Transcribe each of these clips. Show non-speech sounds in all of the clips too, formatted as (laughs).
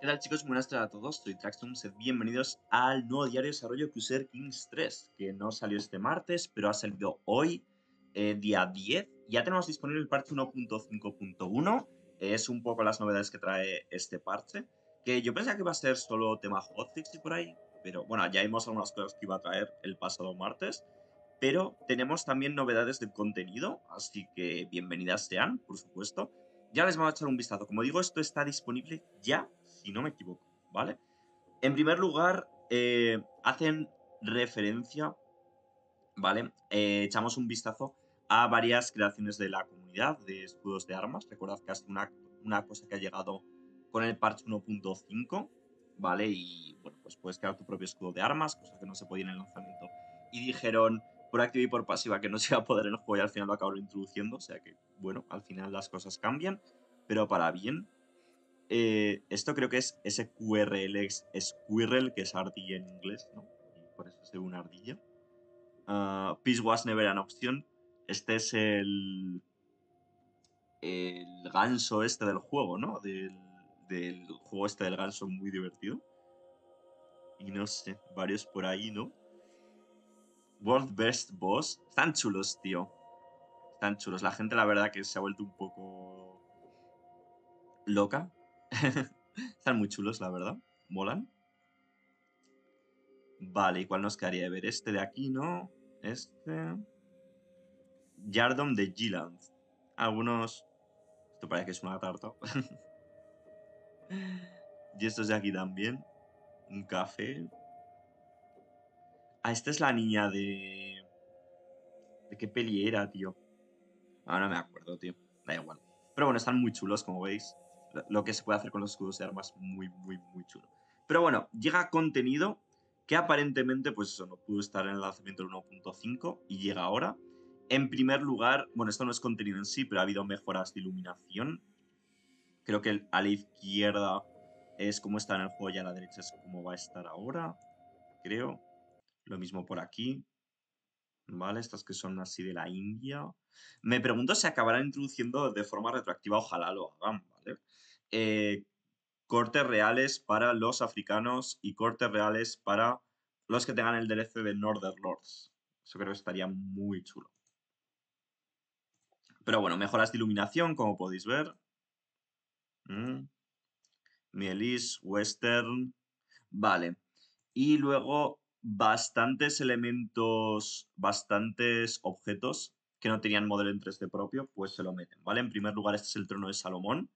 ¿Qué tal chicos? Buenas tardes a todos, soy Traxtum, bienvenidos al nuevo diario de desarrollo Crusader Kings 3, que no salió este martes, pero ha salido hoy, eh, día 10. Ya tenemos disponible el parche 1.5.1, es un poco las novedades que trae este parche, que yo pensaba que iba a ser solo tema hotfix y por ahí, pero bueno, ya hemos algunas cosas que iba a traer el pasado martes, pero tenemos también novedades de contenido, así que bienvenidas sean, por supuesto. Ya les vamos a echar un vistazo. Como digo, esto está disponible ya si no me equivoco, ¿vale? En primer lugar, eh, hacen referencia, ¿vale? Eh, echamos un vistazo a varias creaciones de la comunidad de escudos de armas. Recordad que hace una, cosa que ha llegado con el parche 1.5, ¿vale? Y bueno, pues puedes crear tu propio escudo de armas, cosa que no se podía en el lanzamiento. Y dijeron por activa y por pasiva que no se iba a poder en el juego y al final lo acabaron introduciendo. O sea que, bueno, al final las cosas cambian, pero para bien. Eh, esto creo que es SQRL, Squirrel, que es ardilla en inglés, ¿no? por eso es ve una ardilla. Ah, Peace was never an option. Este es el. El ganso este del juego, ¿no? Del, del juego este del ganso muy divertido. Y no sé, varios por ahí, ¿no? World Best Boss. Están chulos, tío. Están chulos. La gente, la verdad, que se ha vuelto un poco loca (laughs) Están muy chulos, la verdad. Molan. Vale, igual nos quedaría ver? Este de aquí, ¿no? Este. Yardom de giland Algunos. Esto parece que es una tarta. (laughs) y estos de aquí también. Un café. Ah, esta es la niña de. ¿De qué peli era, tío? Ahora no me acuerdo, tío. Da igual. Pero bueno, están muy chulos, como veis lo que se puede hacer con los escudos de armas muy, muy, muy chulo. Pero bueno, llega contenido que aparentemente, pues eso, no pudo estar en el lanzamiento del 1.5 y llega ahora. En primer lugar, bueno, esto no es contenido en sí, pero ha habido mejoras de iluminación. Creo que a la izquierda es como está en el juego y a la derecha es como va a estar ahora, creo. Lo mismo por aquí. ¿Vale? Estas que son así de la India. Me pregunto si acabarán introduciendo de forma retroactiva, ojalá lo hagan, ¿vale? Eh, cortes reales para los africanos y cortes reales para los que tengan el DLC de Northern Lords. Eso creo que estaría muy chulo. Pero bueno, mejoras de iluminación, como podéis ver. Mm. Mielis, Western. Vale. Y luego bastantes elementos, bastantes objetos que no tenían modelo en 3D propio, pues se lo meten, ¿vale? En primer lugar, este es el trono de Salomón,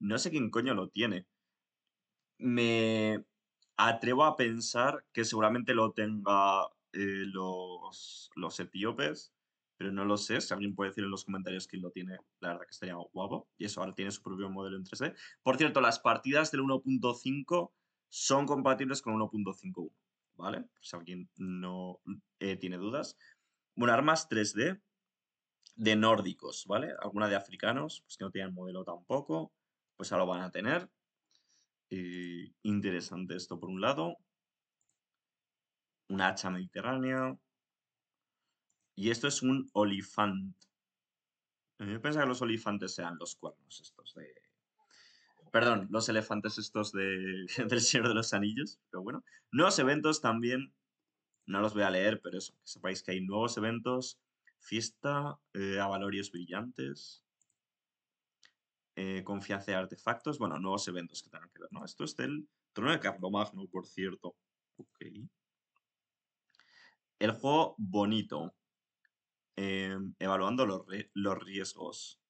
no sé quién coño lo tiene. Me atrevo a pensar que seguramente lo tenga eh, los, los etíopes, pero no lo sé. Si alguien puede decir en los comentarios quién lo tiene, la verdad que estaría guapo. Y eso ahora tiene su propio modelo en 3D. Por cierto, las partidas del 1.5 son compatibles con 1.51, ¿vale? Si alguien no eh, tiene dudas. Bueno, armas 3D de nórdicos, ¿vale? Alguna de africanos, pues que no tienen modelo tampoco pues ahora lo van a tener. Eh, interesante esto por un lado. Una hacha mediterránea. Y esto es un olifante. Eh, yo pensaba que los olifantes sean los cuernos estos de... Perdón, los elefantes estos de... (laughs) del Señor de los Anillos, pero bueno. Nuevos eventos también, no los voy a leer, pero eso, que sepáis que hay nuevos eventos, fiesta, a eh, avalorios brillantes, eh, confianza de artefactos, bueno, nuevos eventos que tengan que ver, ¿no? Esto es del trono de Carlomagno, por cierto. Ok. El juego bonito, eh, evaluando los, los, riesgos.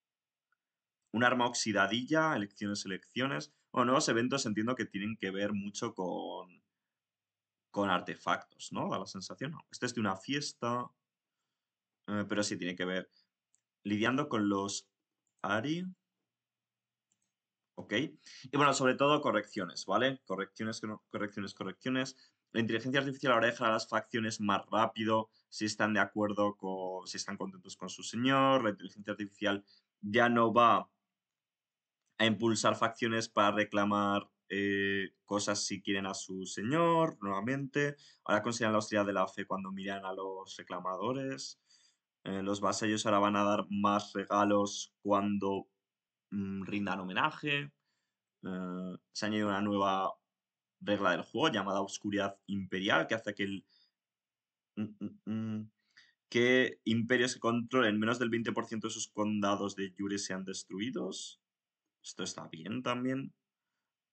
Un arma oxidadilla, elecciones, elecciones. Bueno, nuevos eventos entiendo que tienen que ver mucho con, con artefactos, ¿no? Da la sensación. este es de una fiesta, eh, pero sí tiene que ver. Lidiando con los Ari, y bueno, sobre todo correcciones, ¿vale? Correcciones, correcciones, correcciones. La inteligencia artificial ahora dejará las facciones más rápido si están de acuerdo con, si están contentos con su señor. La inteligencia artificial ya no va a impulsar facciones para reclamar eh, cosas si quieren a su señor nuevamente. Ahora consideran la hostilidad de la fe cuando miran a los reclamadores. Eh, los vasallos ahora van a dar más regalos cuando Mm, rindan homenaje. Eh, se ha añadido una nueva regla del juego llamada Oscuridad Imperial, que hace que, el, mm, mm, que imperios que controlen menos del 20% de sus condados de Yuri sean destruidos. Esto está bien también.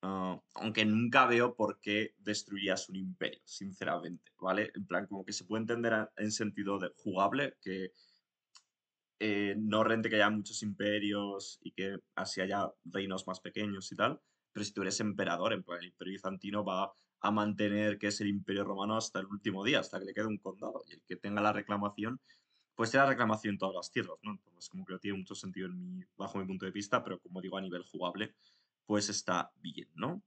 Eh, aunque nunca veo por qué destruirías un imperio, sinceramente, ¿vale? En plan, como que se puede entender en sentido de jugable que eh, no rente que haya muchos imperios y que así haya reinos más pequeños y tal, pero si tú eres emperador, el imperio bizantino va a mantener que es el imperio romano hasta el último día, hasta que le quede un condado, y el que tenga la reclamación, pues la reclamación en todas las tierras, ¿no? Entonces, como que no tiene mucho sentido bajo mi punto de vista, pero como digo, a nivel jugable, pues está bien, ¿no?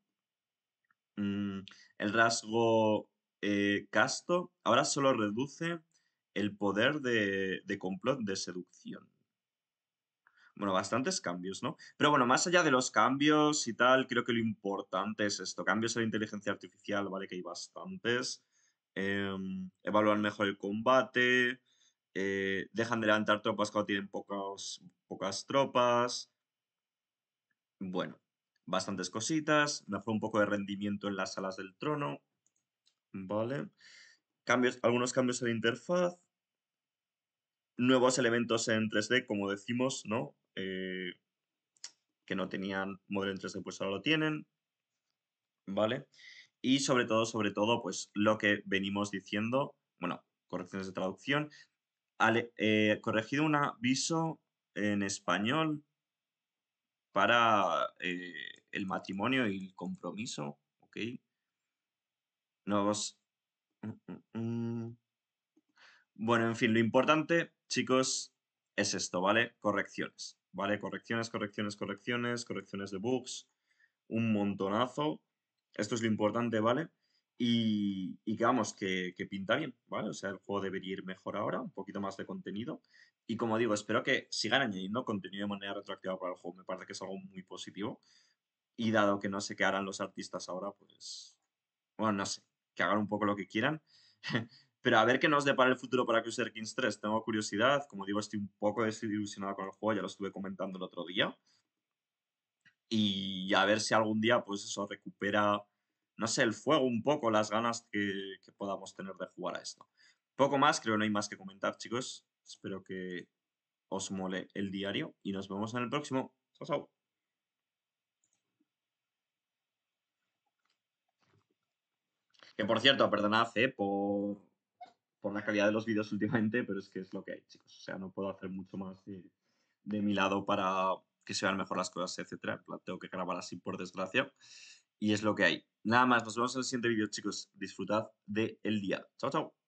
Mm, el rasgo casto eh, ahora solo reduce el poder de, complot, de seducción. Bueno, bastantes cambios, ¿no? Pero bueno, más allá de los cambios y tal, creo que lo importante es esto. Cambios en la inteligencia artificial, ¿vale? Que hay bastantes. Eh, em, evaluar mejor el combate. Eh, dejan de levantar tropas cuando tienen pocas tropas. Bueno, bastantes cositas. Mejor un poco de rendimiento en las alas del trono. Vale algunos cambios en la interfaz, nuevos elementos en 3D, como decimos, ¿no? Eh, que no tenían modelo en 3D, pues ahora lo tienen, ¿vale? Y sobre todo, sobre todo, pues lo que venimos diciendo, bueno, correcciones de traducción, eh, corregido un aviso en español para eh, el matrimonio y el compromiso, ¿ok? Nuevos Mm, mm, mm. Bueno, en fin, lo importante, chicos, es esto, ¿vale? Correcciones, ¿vale? Correcciones, correcciones, correcciones, correcciones de bugs, un montonazo. Esto es lo importante, ¿vale? Y, y que vamos, que, que, pinta bien, ¿vale? O sea, el juego debería ir mejor ahora, un poquito más de contenido. Y como digo, espero que sigan añadiendo contenido de manera retroactiva para el juego. Me parece que es algo muy positivo. Y dado que no sé qué harán los artistas ahora, pues... Bueno, no sé que hagan un poco lo que quieran. (laughs) Pero a ver qué nos depara el futuro para Crusader Kings 3. Tengo curiosidad. Como digo, estoy un poco desilusionado con el juego. Ya lo estuve comentando el otro día. Y a ver si algún día, pues eso, recupera, no sé, el fuego un poco, las ganas que, que podamos tener de jugar a esto. Poco más, creo que no hay más que comentar, chicos. Espero que os mole el diario y nos vemos en el próximo. Chao, chao. Que por cierto, perdonad eh, por, la calidad de los vídeos últimamente, pero es que es lo que hay, chicos. O sea, no puedo hacer mucho más de, mi lado para que se vean mejor las cosas, etcétera. Tengo que grabar así, por desgracia. Y es lo que hay. Nada más, nos vemos en el siguiente vídeo, chicos. Disfrutad del el día. Chao, chao.